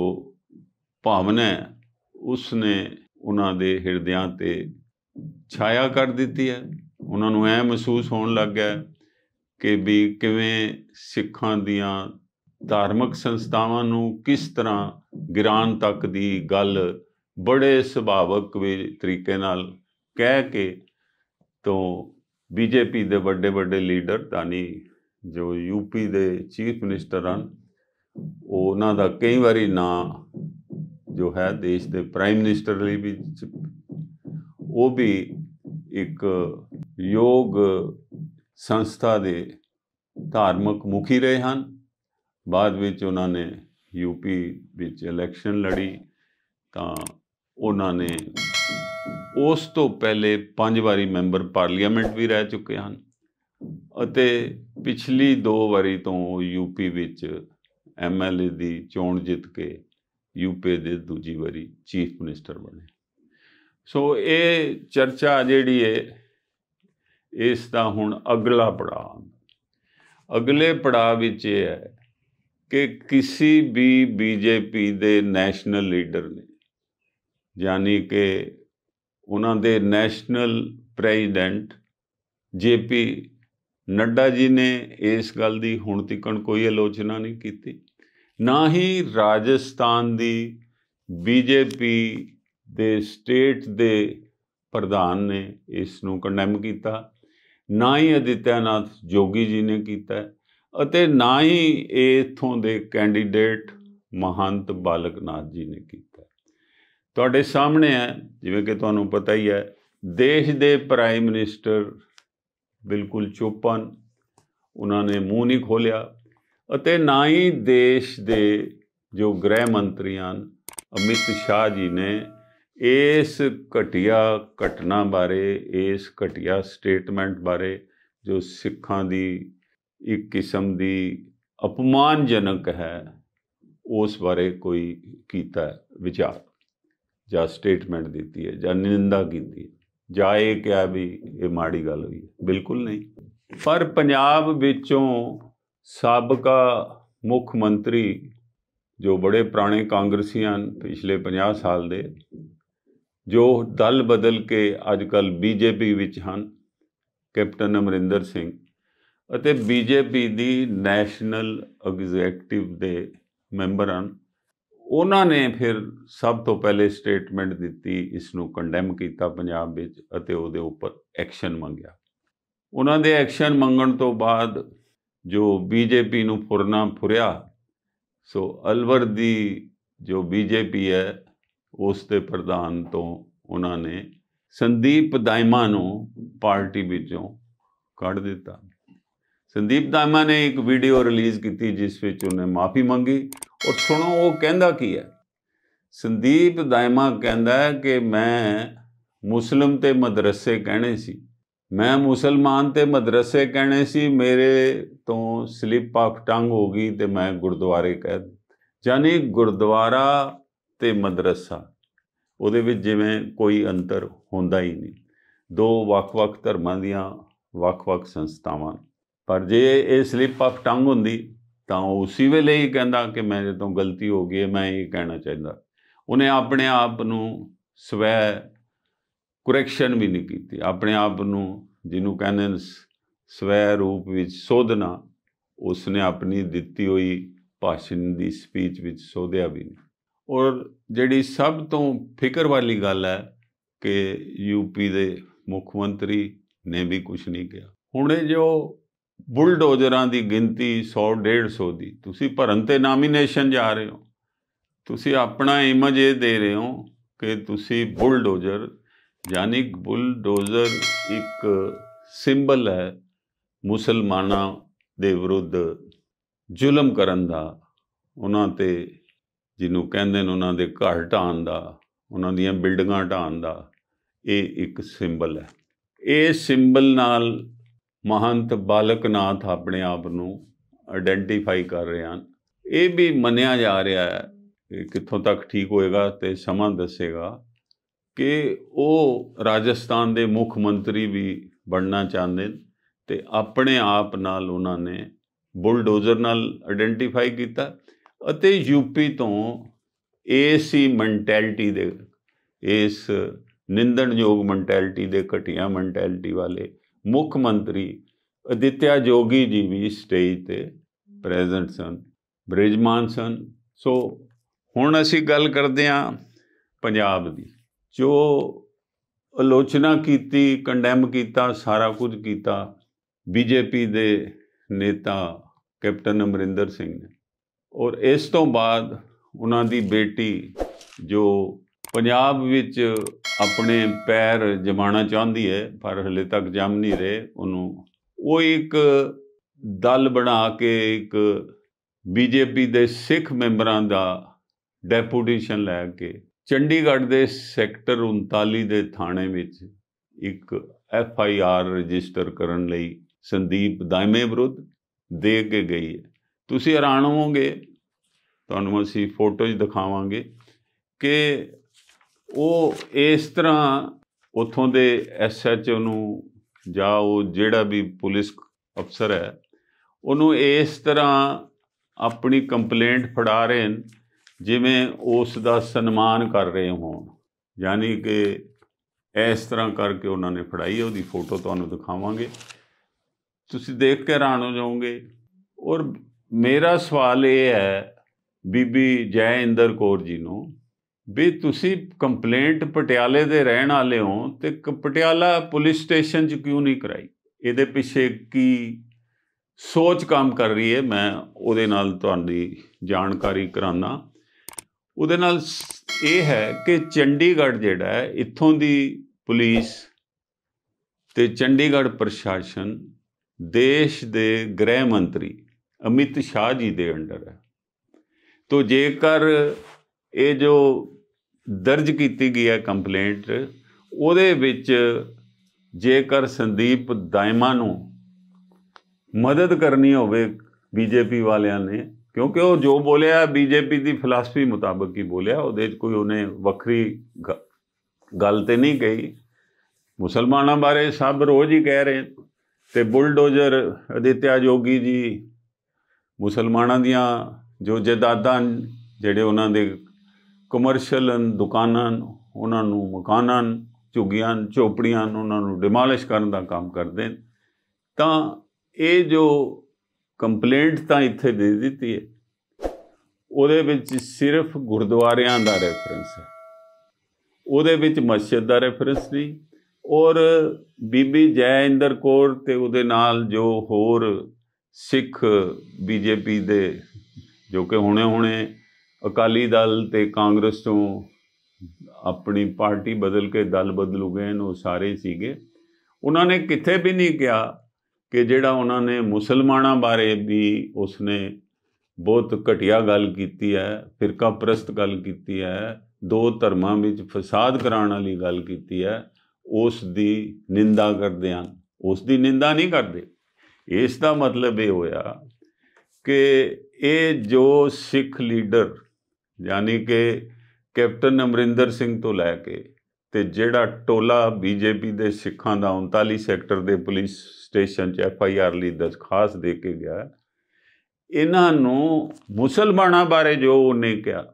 ਭਾਵਨਾ ਉਸ ਨੇ ਉਹਨਾਂ ਦੇ ਹਿਰਦਿਆਂ ਤੇ ਛਾਇਆ ਕਰ ਦਿੱਤੀ ਹੈ ਉਹਨਾਂ ਨੂੰ ਐ ਮਹਿਸੂਸ ਹੋਣ ਲੱਗ ਗਿਆ ਕਿ ਵੀ ਕਿਵੇਂ ਸਿੱਖਾਂ ਦੀਆਂ ਧਾਰਮਿਕ ਸੰਸਥਾਵਾਂ ਨੂੰ ਕਿਸ ਤਰ੍ਹਾਂ ਗਿਰਾਨ ਤੱਕ ਦੀ ਗੱਲ ਬੜੇ ਸੁਭਾਵਕ ਵੀ ਤਰੀਕੇ ਨਾਲ ਕਹਿ ਕੇ ਤੋਂ ਬੀਜੇਪੀ ਦੇ ਵੱਡੇ ਵੱਡੇ ਲੀਡਰ ਨਹੀਂ ਜੋ ਯੂਪੀ ਦੇ ਚੀਫ ਮਿਨਿਸਟਰ ਹਨ ਉਹਨਾਂ ਦਾ ਕਈ ਵਾਰੀ ਨਾਂ ਜੋ ਹੈ ਦੇਸ਼ ਦੇ ਪ੍ਰਾਈਮ ਮਿਨਿਸਟਰ ਲਈ ਵੀ ਉਹ ਵੀ ਇੱਕ ਯੋਗ ਸੰਸਥਾ ਦੇ ਧਾਰਮਿਕ ਮੁਖੀ ਰਹੇ ਹਨ ਬਾਅਦ ਵਿੱਚ ਉਹਨਾਂ ਨੇ ਯੂਪੀ ਵਿੱਚ ਇਲੈਕਸ਼ਨ ਲੜੀ ਤਾਂ ਉਹਨਾਂ ਨੇ ਉਸ ਤੋਂ ਪਹਿਲੇ ਪੰਜ ਵਾਰੀ ਮੈਂਬਰ ਪਾਰਲੀਮੈਂਟ ਵੀ ਰਹਿ ਚੁੱਕੇ ਹਨ ਅਤੇ ਪਿਛਲੀ ਦੋ ਵਾਰੀ ਤੋਂ ਯੂਪੀ ਵਿੱਚ ਐਮਐਲਏ ਦੀ ਚੋਣ ਜਿੱਤ ਕੇ ਯੂਪੀ ਦੇ ਦੂਜੀ ਵਾਰੀ ਚੀਫ ਮਿਨਿਸਟਰ ਬਣੇ ਸੋ ਇਹ ਚਰਚਾ ਜਿਹੜੀ ਹੈ ਇਸ ਦਾ ਹੁਣ ਅਗਲਾ ਪੜਾਅ ਅਗਲੇ ਪੜਾਅ ਵਿੱਚ ਇਹ ਹੈ ਕਿ ਕਿਸੇ ਵੀ ਬੀਜੇਪੀ ਦੇ ਨੈਸ਼ਨਲ ਲੀਡਰ ਨੇ ਯਾਨੀ ਕਿ ਉਹਨਾਂ ਦੇ ਨੈਸ਼ਨਲ ਪ੍ਰੈਜ਼ੀਡੈਂਟ ਜੇਪੀ ਨੱਡਾ ਜੀ ਨੇ ਇਸ ਗੱਲ ਦੀ ਹੁਣ ਤੱਕਣ ਕੋਈ ਆਲੋਚਨਾ ਨਹੀਂ ਕੀਤੀ ਨਾ ਹੀ ਰਾਜਸਥਾਨ ਦੀ ਬੀਜੇਪੀ ਦੇ ਸਟੇਟ ਦੇ ਪ੍ਰਧਾਨ ਨੇ ਇਸ ਨੂੰ ਕੰਡੈਮ ਕੀਤਾ ਨਾ ਹੀ ਅਦਿੱਤਿਆਨਾਥ ਜੋਗੀ ਜੀ ਨੇ ਕੀਤਾ ਅਤੇ ਨਾ ਹੀ ਇਥੋਂ ਦੇ ਕੈਂਡੀਡੇਟ ਮਹੰਤ ਬਾਲਕਨਾਥ ਜੀ ਨੇ ਕੀਤਾ ਤੁਹਾਡੇ ਸਾਹਮਣੇ ਹੈ ਜਿਵੇਂ ਕਿ ਤੁਹਾਨੂੰ ਪਤਾ ਹੀ ਹੈ ਦੇਸ਼ ਦੇ ਪ੍ਰਾਈਮ ਮਿਨਿਸਟਰ ਬਿਲਕੁਲ ਚੁੱਪਨ ਉਹਨਾਂ ਨੇ ਮੂੰਹ ਨਹੀਂ ਖੋਲਿਆ ਅਤੇ ਨਾ ਹੀ ਦੇਸ਼ ਦੇ ਜੋ ਗ੍ਰਹਿ ਮੰਤਰੀ ਹਨ ਅਮਿਤ ਸ਼ਾਹ ਜੀ ਨੇ ਇਸ ਘਟਿਆ ਘਟਨਾ ਬਾਰੇ ਇਸ ਘਟਿਆ ਸਟੇਟਮੈਂਟ ਬਾਰੇ ਜੋ ਸਿੱਖਾਂ ਦੀ ਇੱਕ ਕਿਸਮ ਦੀ ਅਪਮਾਨਜਨਕ ਹੈ ਉਸ ਬਾਰੇ ਕੋਈ ਕੀਤਾ ਵਿਚਾਰ ਜਾਂ ਸਟੇਟਮੈਂਟ ਦਿੱਤੀ ਹੈ ਜਾਂ ਨਿੰਦਾ ਕੀਤੀ ਹੈ ਜਾਏ ਆ ਵੀ ਇਹ ਮਾੜੀ ਗੱਲ ਹੋਈ ਬਿਲਕੁਲ ਨਹੀਂ ਪਰ ਪੰਜਾਬ ਵਿੱਚੋਂ ਸਾਬਕਾ ਮੁੱਖ ਮੰਤਰੀ ਜੋ ਬੜੇ ਪੁਰਾਣੇ ਕਾਂਗਰਸੀ ਹਨ ਪਿਛਲੇ 50 ਸਾਲ ਦੇ ਜੋ ਦਲ ਬਦਲ ਕੇ ਅੱਜ ਕੱਲ ਬੀਜੇਪੀ ਵਿੱਚ ਹਨ ਕੈਪਟਨ ਅਮਰਿੰਦਰ ਸਿੰਘ ਅਤੇ ਬੀਜੇਪੀ ਦੀ ਨੈਸ਼ਨਲ ਐਗਜ਼ੀਕਟਿਵ ਦੇ ਮੈਂਬਰ ਹਨ ਉਹਨਾਂ ਨੇ ਫਿਰ ਸਭ ਤੋਂ ਪਹਿਲੇ ਸਟੇਟਮੈਂਟ ਦਿੱਤੀ ਇਸ ਨੂੰ ਕੰਡੈਮ ਕੀਤਾ ਪੰਜਾਬ ਵਿੱਚ ਅਤੇ ਉਹਦੇ ਉੱਪਰ ਐਕਸ਼ਨ ਮੰਗਿਆ ਉਹਨਾਂ ਦੇ ਐਕਸ਼ਨ ਮੰਗਣ ਤੋਂ ਬਾਅਦ ਜੋ ਬੀਜੇਪੀ ਨੂੰ ਫੁਰਨਾ ਫੁਰਿਆ ਸੋ ਅਲਵਰ ਦੀ ਜੋ ਬੀਜੇਪੀ ਹੈ ਉਸ ਦੇ ਪ੍ਰਧਾਨ ਤੋਂ ਉਹਨਾਂ ਨੇ ਸੰਦੀਪ ਦਾਇਮਾ ਨੂੰ ਪਾਰਟੀ ਵਿੱਚੋਂ ਕੱਢ ਦਿੱਤਾ ਸੰਦੀਪ ਦਾਇਮਾ ਨੇ ਇੱਕ ਵੀਡੀਓ ਰਿਲੀਜ਼ ਕੀਤੀ ਜਿਸ ਵਿੱਚ ਉਹਨੇ ਮਾਫੀ ਮੰਗੀ ਔਰ ਸੁਣੋ ਉਹ ਕਹਿੰਦਾ ਕੀ ਹੈ ਸੰਦੀਪ ਦਾਇਮਾ ਕਹਿੰਦਾ ਹੈ ਕਿ ਮੈਂ ਮੁਸਲਮ ਤੇ ਮਦਰਸੇ ਕਹਿਣੇ ਸੀ ਮੈਂ ਮੁਸਲਮਾਨ ਤੇ ਮਦਰਸੇ ਕਹਿਣੇ ਸੀ ਮੇਰੇ ਤੋਂ ਸਲਿਪ ਆਫ ਟੰਗ ਹੋ ਗਈ ਤੇ ਮੈਂ ਗੁਰਦੁਆਰੇ ਕਹਿ ਜਾਨੀ ਗੁਰਦੁਆਰਾ ਤੇ ਮਦਰਸਾ ਉਹਦੇ ਵਿੱਚ ਜਿਵੇਂ ਕੋਈ ਅੰਤਰ ਹੁੰਦਾ ਹੀ ਨਹੀਂ ਦੋ ਵੱਖ-ਵੱਖ ਧਰਮਾਂ ਦੀਆਂ ਵੱਖ-ਵੱਖ ਸੰਸਥਾਵਾਂ ਪਰ ਜੇ ਇਹ ਸਲਿਪ ਆਫ ਟੰਗ ਹੁੰਦੀ ਤਾਂ ਉਸੇ ਵੇਲੇ ਹੀ ਕਹਿੰਦਾ ਕਿ ਮੇਰੇ ਤੋਂ ਗਲਤੀ ਹੋ ਗਈ ਹੈ ਮੈਂ ਇਹ ਕਹਿਣਾ ਚਾਹੁੰਦਾ ਉਹਨੇ ਆਪਣੇ ਆਪ ਨੂੰ ਸਵੈ ਕਰੈਕਸ਼ਨ ਵੀ ਨਹੀਂ ਕੀਤੀ ਆਪਣੇ ਆਪ ਨੂੰ ਜਿਹਨੂੰ ਕਹਿੰਦੇ ਨੇ ਸਵੈ ਰੂਪ ਵਿੱਚ ਸੋਧਨਾ ਉਸਨੇ ਆਪਣੀ ਦਿੱਤੀ ਹੋਈ ਭਾਸ਼ਣ ਦੀ ਸਪੀਚ ਵਿੱਚ ਸੋਧਿਆ ਵੀ ਨਹੀਂ ਔਰ ਜਿਹੜੀ ਸਭ ਤੋਂ ਫਿਕਰ ਵਾਲੀ ਗੱਲ ਹੈ ਕਿ ਯੂਪੀ ਦੇ ਮੁੱਖ ਮੰਤਰੀ ਨੇ ਵੀ ਕੁਝ ਨਹੀਂ ਕਿਹਾ ਹੁਣੇ ਜੋ ਬੁਲਡੋਜ਼ਰਾਂ ਦੀ ਗਿਣਤੀ 100 150 ਦੀ ਤੁਸੀਂ ਭਰਨ ਤੇ ਨਾਮੀਨੇਸ਼ਨ ਜਾ ਰਹੇ ਹੋ ਤੁਸੀਂ ਆਪਣਾ ਇਮੇਜ ਇਹ ਦੇ ਰਹੇ ਹੋ ਕਿ ਤੁਸੀਂ ਬੁਲਡੋਜ਼ਰ ਯਾਨੀ ਬੁਲਡੋਜ਼ਰ ਇੱਕ ਸਿੰਬਲ ਹੈ ਮੁਸਲਮਾਨਾਂ ਦੇ ਵਿਰੁੱਧ ਜ਼ੁਲਮ ਕਰਨ ਦਾ ਉਹਨਾਂ ਤੇ ਜਿਹਨੂੰ ਕਹਿੰਦੇ ਨੇ ਉਹਨਾਂ ਦੇ ਘਰ ਢਾਣ ਦਾ ਉਹਨਾਂ ਦੀਆਂ ਬਿਲਡਿੰਗਾਂ ਢਾਣ ਦਾ ਇਹ ਇੱਕ ਸਿੰਬਲ ਹੈ ਇਹ ਸਿੰਬਲ ਨਾਲ ਮਹੰਤ ਬਾਲਕਨਾਥ ਆਪਣੇ ਆਪ ਨੂੰ ਆਇਡੈਂਟੀਫਾਈ ਕਰ ਰਹੇ ਹਨ ਇਹ ਵੀ ਮੰਨਿਆ ਜਾ ਰਿਹਾ ਹੈ ਕਿ ਕਿੱਥੋਂ ਤੱਕ ਠੀਕ ਹੋਏਗਾ ਤੇ ਸਮਾਂ ਦੱਸੇਗਾ ਕਿ ਉਹ ਰਾਜਸਥਾਨ ਦੇ ਮੁੱਖ ਮੰਤਰੀ ਵੀ ਬਣਨਾ ਚਾਹੁੰਦੇ ਤੇ ਆਪਣੇ ਆਪ ਨਾਲ ਉਹਨਾਂ ਨੇ ਬੁਲਡੋਜ਼ਰ ਨਾਲ ਆਇਡੈਂਟੀਫਾਈ ਕੀਤਾ ਅਤੇ ਯੂਪੀ ਤੋਂ ਏਸੀ ਮੈਂਟੈਲਿਟੀ ਦੇ ਇਸ ਨਿੰਦਣਯੋਗ ਮੈਂਟੈਲਿਟੀ ਦੇ ਘਟੀਆਂ ਮੈਂਟੈਲਿਟੀ ਵਾਲੇ ਮੁੱਖ ਮੰਤਰੀ ਅਦਿੱਤਿਆ ਜੋਗੀ ਜੀ ਵੀ ਸਟੇਜ ਤੇ ਪ੍ਰੈਜ਼ੈਂਟ ਸਨ ਬ੍ਰਿਜਮਾਨ ਸਨ ਸੋ ਹੁਣ ਅਸੀਂ ਗੱਲ ਕਰਦੇ ਹਾਂ ਪੰਜਾਬ ਦੀ ਜੋ ਆਲੋਚਨਾ ਕੀਤੀ ਕੰਡੈਮ ਕੀਤਾ ਸਾਰਾ ਕੁਝ ਕੀਤਾ ਬੀਜੇਪੀ ਦੇ ਨੇਤਾ ਕੈਪਟਨ ਅਮਰਿੰਦਰ ਸਿੰਘ ਨੇ ਔਰ ਇਸ ਤੋਂ ਬਾਅਦ ਉਹਨਾਂ ਦੀ ਬੇਟੀ ਜੋ ਪੰਜਾਬ ਵਿੱਚ ਆਪਣੇ ਪੈਰ ਜਮਾਣਾ ਚਾਹੁੰਦੀ ਹੈ ਪਰ ਹਲੇ ਤੱਕ ਜਮ ਨਹੀਂ ਰਹੇ ਉਹਨੂੰ ਉਹ ਇੱਕ ਦਲ ਬਣਾ ਕੇ ਇੱਕ ਬੀਜੇਪੀ ਦੇ ਸਿੱਖ ਮੈਂਬਰਾਂ ਦਾ ਡੈਪੂਟੇਸ਼ਨ ਲੈ ਕੇ ਚੰਡੀਗੜ੍ਹ ਦੇ ਸੈਕਟਰ 39 ਦੇ ਥਾਣੇ ਵਿੱਚ ਇੱਕ ਐਫ ਆਈ ਆਰ ਰਜਿਸਟਰ ਕਰਨ ਲਈ ਸੰਦੀਪ ਦਾਇਮੇ ਵਿਰੁੱਧ ਦੇ ਕੇ ਗਈ ਹੈ ਤੁਸੀਂ ਹੈਰਾਨ ਹੋਵੋਗੇ ਤੁਹਾਨੂੰ ਅਸੀਂ ਫੋਟੋਜ਼ ਦਿਖਾਵਾਂਗੇ ਕਿ ਉਹ ਇਸ ਤਰ੍ਹਾਂ ਉਥੋਂ ਦੇ ਐਸਐਚਓ ਨੂੰ ਜਾਂ ਉਹ ਜਿਹੜਾ ਵੀ ਪੁਲਿਸ ਅਫਸਰ ਹੈ ਉਹਨੂੰ ਇਸ ਤਰ੍ਹਾਂ ਆਪਣੀ ਕੰਪਲੇਂਟ ਫੜਾ ਰਹੇ ਨੇ ਜਿਵੇਂ ਉਸ ਦਾ ਸਨਮਾਨ ਕਰ ਰਹੇ ਹੋਣ ਯਾਨੀ ਕਿ ਇਸ ਤਰ੍ਹਾਂ ਕਰਕੇ ਉਹਨਾਂ ਨੇ ਫੜਾਈ ਉਹਦੀ ਫੋਟੋ ਤੁਹਾਨੂੰ ਦਿਖਾਵਾਂਗੇ ਤੁਸੀਂ ਦੇਖ ਕੇ ਹੈਰਾਨ ਹੋ ਜਾਓਗੇ ਔਰ ਮੇਰਾ ਸਵਾਲ ਇਹ ਹੈ ਬੀਬੀ ਜੈ ਇੰਦਰ ਕੌਰ ਜੀ ਨੂੰ ਵੀ ਤੁਸੀਂ ਕੰਪਲੇਂਟ ਪਟਿਆਲੇ ਦੇ ਰਹਿਣ ਵਾਲੇ ਹੋ ਤੇ ਪਟਿਆਲਾ ਪੁਲਿਸ ਸਟੇਸ਼ਨ 'ਚ ਕਿਉਂ ਨਹੀਂ ਕਰਾਈ ਇਹਦੇ ਪਿੱਛੇ ਕੀ ਸੋਚ ਕੰਮ ਕਰ ਰਹੀ ਹੈ ਮੈਂ ਉਹਦੇ ਨਾਲ ਤੁਹਾਡੀ ਜਾਣਕਾਰੀ ਕਰਾਨਾ ਉਹਦੇ ਨਾਲ ਇਹ ਹੈ ਕਿ ਚੰਡੀਗੜ੍ਹ ਜਿਹੜਾ ਹੈ ਇੱਥੋਂ ਦੀ ਪੁਲਿਸ ਤੇ ਚੰਡੀਗੜ੍ਹ ਪ੍ਰਸ਼ਾਸਨ ਦੇਸ਼ ਦੇ ਗ੍ਰਹਿ ਮੰਤਰੀ ਅਮਿਤ ਸ਼ਾਹ ਜੀ ਦੇ ਅੰਡਰ ਹੈ ਤੋਂ ਜੇਕਰ ਇਹ ਜੋ ਦਰਜ ਕੀਤੀ ਗਈ ਹੈ ਕੰਪਲੇਂਟ ਉਹਦੇ ਵਿੱਚ ਜੇਕਰ ਸੰਦੀਪ ਦਾਇਮਾ ਨੂੰ ਮਦਦ ਕਰਨੀ ਹੋਵੇ ਬੀਜੇਪੀ ਵਾਲਿਆਂ ਨੇ ਕਿਉਂਕਿ ਉਹ ਜੋ ਬੋਲਿਆ ਬੀਜੇਪੀ ਦੀ ਫਿਲਾਸਫੀ ਮੁਤਾਬਕ ਹੀ ਬੋਲਿਆ ਉਹਦੇ ਵਿੱਚ ਕੋਈ ਉਹਨੇ ਵੱਖਰੀ ਗੱਲ ਤੇ ਨਹੀਂ ਕਹੀ ਮੁਸਲਮਾਨਾਂ ਬਾਰੇ ਸਭ ਰੋਜ਼ ਹੀ ਕਹਿ ਰਹੇ ਤੇ ਬੁਲਡੋਜ਼ਰ ਅਦਿੱਤਿਆ ਜੋਗੀ ਜੀ ਮੁਸਲਮਾਨਾਂ ਦੀਆਂ ਜੋ ਜਦਾਦਾਂ ਜਿਹੜੇ ਉਹਨਾਂ ਦੇ ਕਮਰਸ਼ੀਅਲਨ ਦੁਕਾਨਾਂ ਉਹਨਾਂ ਨੂੰ ਮਕਾਨਾਂ ਝੁੱਗੀਆਂ ਝੋਪੜੀਆਂ ਉਹਨਾਂ ਨੂੰ ਡਿਮਾਲਿਸ਼ ਕਰਨ ਦਾ ਕੰਮ ਕਰਦੇ ਤਾਂ ਇਹ ਜੋ ਕੰਪਲੇਂਟ ਤਾਂ ਇੱਥੇ ਦੇ ਦਿੱਤੀ ਹੈ ਉਹਦੇ ਵਿੱਚ ਸਿਰਫ ਗੁਰਦੁਆਰਿਆਂ ਦਾ ਰੈਫਰੈਂਸ ਹੈ ਉਹਦੇ ਵਿੱਚ ਮਸਜਿਦ ਦਾ ਰੈਫਰੈਂਸ ਨਹੀਂ ਔਰ ਬੀਬੀ ਜੈਇੰਦਰ ਕੌਰ ਤੇ ਉਹਦੇ ਨਾਲ ਜੋ ਹੋਰ ਸਿੱਖ ਬੀਜੇਪੀ ਦੇ ਜੋ ਕਿ ਹੁਣੇ ਹੁਣੇ ਅਕਾਲੀ ਦਲ ਤੇ ਕਾਂਗਰਸ ਤੋਂ ਆਪਣੀ ਪਾਰਟੀ ਬਦਲ ਕੇ ਦਲ ਬਦਲੂ ਗਏ ਉਹ ਸਾਰੇ ਸੀਗੇ ਉਹਨਾਂ ਨੇ ਕਿੱਥੇ ਵੀ ਨਹੀਂ ਕਿਹਾ ਕਿ ਜਿਹੜਾ ਉਹਨਾਂ ਨੇ ਮੁਸਲਮਾਨਾਂ ਬਾਰੇ ਵੀ ਉਸਨੇ ਬਹੁਤ ਘਟੀਆ ਗੱਲ ਕੀਤੀ ਹੈ ਫਿਰਕਾ ਪ੍ਰਸਤ ਗੱਲ ਕੀਤੀ ਹੈ ਦੋ ਧਰਮਾਂ ਵਿੱਚ ਫਸਾਦ ਕਰਾਉਣ ਵਾਲੀ ਗੱਲ ਕੀਤੀ ਹੈ ਉਸ ਦੀ ਨਿੰਦਾ ਕਰਦੇ ਹਨ ਉਸ ਦੀ ਨਿੰਦਾ ਨਹੀਂ ਕਰਦੇ ਇਸ ਦਾ ਮਤਲਬ ਇਹ ਹੋਇਆ ਕਿ ਇਹ ਜੋ ਸਿੱਖ ਲੀਡਰ ਯਾਨੀ ਕਿ ਕੈਪਟਨ ਅਮਰਿੰਦਰ ਸਿੰਘ ਤੋਂ ਲੈ ਕੇ ਤੇ ਜਿਹੜਾ ਟੋਲਾ ਬੀਜੇਪੀ ਦੇ ਸਿੱਖਾਂ ਦਾ 39 ਸੈਕਟਰ ਦੇ ਪੁਲਿਸ ਸਟੇਸ਼ਨ 'ਚ ਐਫ ਆਈ ਆਰ ਲਈ ਦਰਖਾਸਤ ਦੇ ਕੇ ਗਿਆ ਇਹਨਾਂ ਨੂੰ ਮੁਸਲਮਾਨਾਂ ਬਾਰੇ ਜੋ ਉਹਨੇ ਕਿਹਾ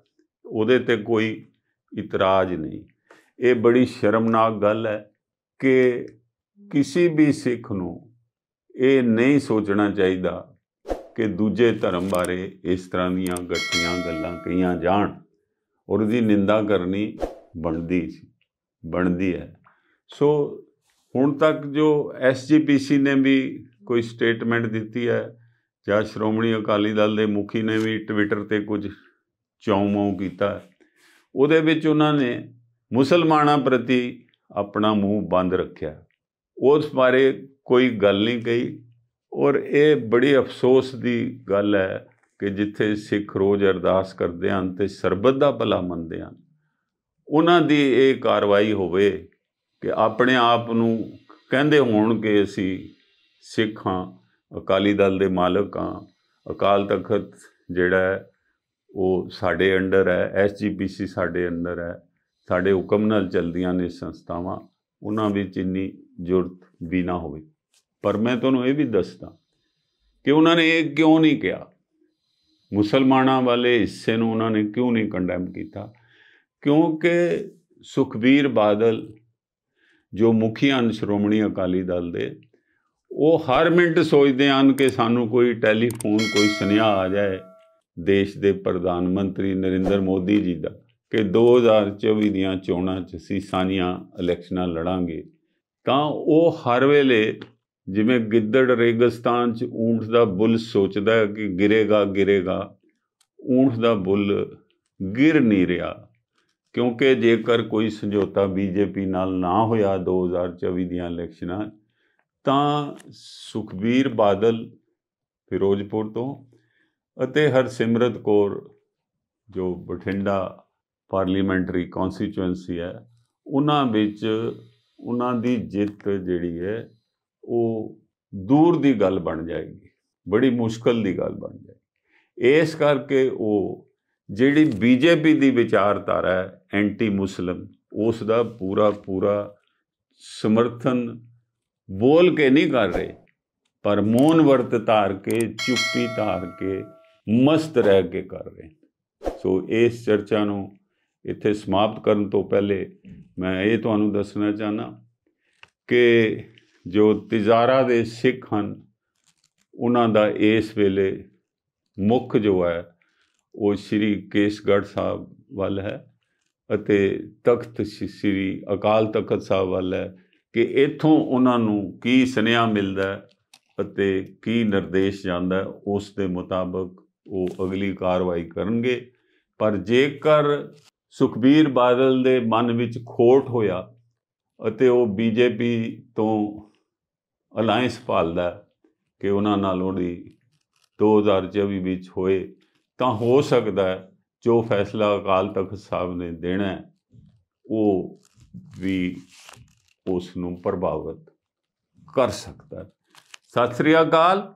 ਉਹਦੇ ਤੇ ਕੋਈ ਇਤਰਾਜ਼ ਨਹੀਂ ਇਹ ਬੜੀ ਸ਼ਰਮਨਾਕ ਗੱਲ ਹੈ ਕਿ ਕਿਸੇ ਵੀ ਸਿੱਖ ਨੂੰ ਇਹ ਨਹੀਂ ਸੋਚਣਾ ਚਾਹੀਦਾ ਕਿ ਦੂਜੇ ਧਰਮ ਬਾਰੇ ਇਸ ਤਰ੍ਹਾਂ ਦੀਆਂ ਗੱਟੀਆਂ ਗੱਲਾਂ ਕਹੀਆਂ ਜਾਣ ਔਰ ਉਹਦੀ ਨਿੰਦਾ ਕਰਨੀ ਬਣਦੀ ਸੀ ਬਣਦੀ ਹੈ ਸੋ ਹੁਣ ਤੱਕ ਜੋ ਐਸਜੀਪੀਸੀ ਨੇ ਵੀ ਕੋਈ ਸਟੇਟਮੈਂਟ ਦਿੱਤੀ ਹੈ ਜਾਂ ਸ਼੍ਰੋਮਣੀ ਅਕਾਲੀ ਦਲ ਦੇ ਮੁਖੀ ਨੇ ਵੀ ਟਵਿੱਟਰ ਤੇ ਕੁਝ ਚੌਮਾਉ ਕੀਤਾ ਉਹਦੇ ਵਿੱਚ ਉਹਨਾਂ ਨੇ ਮੁਸਲਮਾਨਾਂ ਪ੍ਰਤੀ ਆਪਣਾ ਮੂੰਹ ਬੰਦ ਰੱਖਿਆ ਉਸ ਬਾਰੇ ਕੋਈ ਗੱਲ ਨਹੀਂ ਕਹੀ ਔਰ ਇਹ ਬੜੀ ਅਫਸੋਸ ਦੀ ਗੱਲ ਹੈ ਕਿ ਜਿੱਥੇ ਸਿੱਖ ਰੋਜ਼ ਅਰਦਾਸ ਕਰਦੇ ਹਨ ਤੇ ਸਰਬਤ ਦਾ ਭਲਾ ਮੰਨਦੇ ਹਨ ਉਹਨਾਂ ਦੀ ਇਹ ਕਾਰਵਾਈ ਹੋਵੇ ਕਿ ਆਪਣੇ ਆਪ ਨੂੰ ਕਹਿੰਦੇ ਹੋਣ ਕਿ ਅਸੀਂ ਸਿੱਖਾਂ ਅਕਾਲੀ ਦਲ ਦੇ ਮਾਲਕ ਆ ਅਕਾਲ ਤਖਤ ਜਿਹੜਾ ਹੈ ਉਹ ਸਾਡੇ ਅੰਡਰ ਹੈ ਐਸਜੀਪੀਸੀ ਸਾਡੇ ਅੰਦਰ ਹੈ ਸਾਡੇ ਹੁਕਮ ਨਾਲ ਚੱਲਦੀਆਂ ਨੇ ਸੰਸਥਾਵਾਂ ਉਹਨਾਂ ਵਿੱਚ ਇੰਨੀ ਜੁਰਤ ਵੀ ਨਾ ਹੋਵੇ ਪਰ ਮੈਂ ਤੁਹਾਨੂੰ ਇਹ ਵੀ ਦੱਸਦਾ ਕਿ ਉਹਨਾਂ ਨੇ ਇਹ ਕਿਉਂ ਨਹੀਂ ਕਿਹਾ ਮੁਸਲਮਾਨਾਂ ਵਾਲੇ ਹਿੱਸੇ ਨੂੰ ਉਹਨਾਂ ਨੇ ਕਿਉਂ ਨਹੀਂ ਕੰਡੈਮ ਕੀਤਾ ਕਿਉਂਕਿ ਸੁਖਬੀਰ ਬਾਦਲ ਜੋ ਮੁਖੀਆਂ ਸ਼੍ਰੋਮਣੀ ਅਕਾਲੀ ਦਲ ਦੇ ਉਹ ਹਰ ਮਿੰਟ ਸੋਚਦੇ ਹਨ ਕਿ ਸਾਨੂੰ ਕੋਈ ਟੈਲੀਫੋਨ ਕੋਈ ਸੁਨੇਹਾ ਆ ਜਾਏ ਦੇਸ਼ ਦੇ ਪ੍ਰਧਾਨ ਮੰਤਰੀ ਨਰਿੰਦਰ ਮੋਦੀ ਜੀ ਦਾ ਕਿ 2024 ਦੀਆਂ ਚੋਣਾਂ 'ਚ ਅਸੀਂ ਸਾਨੀਆਂ ਇਲੈਕਸ਼ਨਾਂ ਲੜਾਂਗੇ ਤਾਂ ਉਹ ਹਰ ਵੇਲੇ ਜਿਵੇਂ ਗਿੱਦੜ ਰੇਗਿਸਤਾਨ 'ਚ ਊਂਠ ਦਾ ਬੁੱਲ ਸੋਚਦਾ ਕਿ ਗਿਰੇਗਾ ਗਿਰੇਗਾ ਊਂਠ ਦਾ ਬੁੱਲ ਗਿਰ ਨਹੀਂ ਰਿਹਾ ਕਿਉਂਕਿ ਜੇਕਰ ਕੋਈ ਸਮਝੌਤਾ ਬੀਜੇਪੀ ਨਾਲ ਨਾ ਹੋਇਆ 2024 ਦੀਆਂ ਇਲੈਕਸ਼ਨਾਂ ਤਾਂ ਸੁਖਬੀਰ ਬਾਦਲ ਫਿਰੋਜ਼ਪੁਰ ਤੋਂ ਅਤੇ ਹਰਸਿਮਰਤ ਕੌਰ ਜੋ ਬਠਿੰਡਾ ਪਾਰਲੀਮੈਂਟਰੀ ਕਨਸਟੀਚੁਐਂਸੀ ਹੈ ਉਹਨਾਂ ਵਿੱਚ ਉਹਨਾਂ ਦੀ ਜਿੱਤ ਜਿਹੜੀ ਹੈ ਉਹ ਦੂਰ ਦੀ ਗੱਲ ਬਣ ਜਾਏਗੀ ਬੜੀ ਮੁਸ਼ਕਲ ਦੀ ਗੱਲ ਬਣ ਜਾਏਗੀ ਇਸ ਕਰਕੇ ਉਹ ਜਿਹੜੀ ਬੀਜੇਪੀ ਦੀ ਵਿਚਾਰਧਾਰਾ ਹੈ ਐਂਟੀ ਮੁਸਲਮ ਉਸ ਦਾ ਪੂਰਾ ਪੂਰਾ ਸਮਰਥਨ ਬੋਲ ਕੇ ਨਹੀਂ ਕਰ ਰਹੇ ਪਰ ਮੌਨ ਵਰਤ ਧਾਰ ਕੇ ਚੁੱਪੀ ਧਾਰ ਕੇ ਮਸਤ ਰਹਿ ਕੇ ਕਰ ਰਹੇ ਸੋ ਇਸ ਚਰਚਾ ਨੂੰ ਇੱਥੇ ਸਮਾਪਤ ਕਰਨ ਤੋਂ ਪਹਿਲੇ ਮੈਂ ਇਹ ਤੁਹਾਨੂੰ ਦੱਸਣਾ ਚਾਹਨਾ ਕਿ ਜੋ ਤਿਜ਼ਾਰਾ ਦੇ ਸਿੱਖ ਹਨ ਉਹਨਾਂ ਦਾ ਇਸ ਵੇਲੇ ਮੁੱਖ ਜੋ ਹੈ ਉਹ ਸ੍ਰੀ ਕੇਸਗੜ੍ਹ ਸਾਹਿਬ ਵੱਲ ਹੈ ਅਤੇ ਤਖਤ ਸ੍ਰੀ ਅਕਾਲ ਤਖਤ ਸਾਹਿਬ ਵੱਲ ਹੈ ਕਿ ਇਥੋਂ ਉਹਨਾਂ ਨੂੰ ਕੀ ਸੁਨੇਹਾ ਮਿਲਦਾ ਅਤੇ ਕੀ ਨਿਰਦੇਸ਼ ਜਾਂਦਾ ਉਸ ਦੇ ਮੁਤਾਬਕ ਉਹ ਅਗਲੀ ਕਾਰਵਾਈ ਕਰਨਗੇ ਪਰ ਜੇਕਰ ਸੁਖਬੀਰ ਬਾਦਲ ਦੇ ਮਨ ਵਿੱਚ ਖੋਟ ਹੋਇਆ ਅਤੇ ਉਹ ਬੀਜੇਪੀ ਤੋਂ ਅਲਾਈਅੰਸ ਭਾਲਦਾ ਕਿ ਉਹਨਾਂ ਨਾਲ ਉਹਦੀ 2024 ਵਿੱਚ ਹੋਏ ਤਾਂ ਹੋ ਸਕਦਾ ਜੋ ਫੈਸਲਾ ਅਕਾਲ ਤਖਤ ਸਾਹਿਬ ਨੇ ਦੇਣਾ ਉਹ ਵੀ ਉਸ ਨੂੰ ਪ੍ਰਭਾਵਿਤ ਕਰ ਸਕਦਾ ਸਤਿ ਸ੍ਰੀ ਅਕਾਲ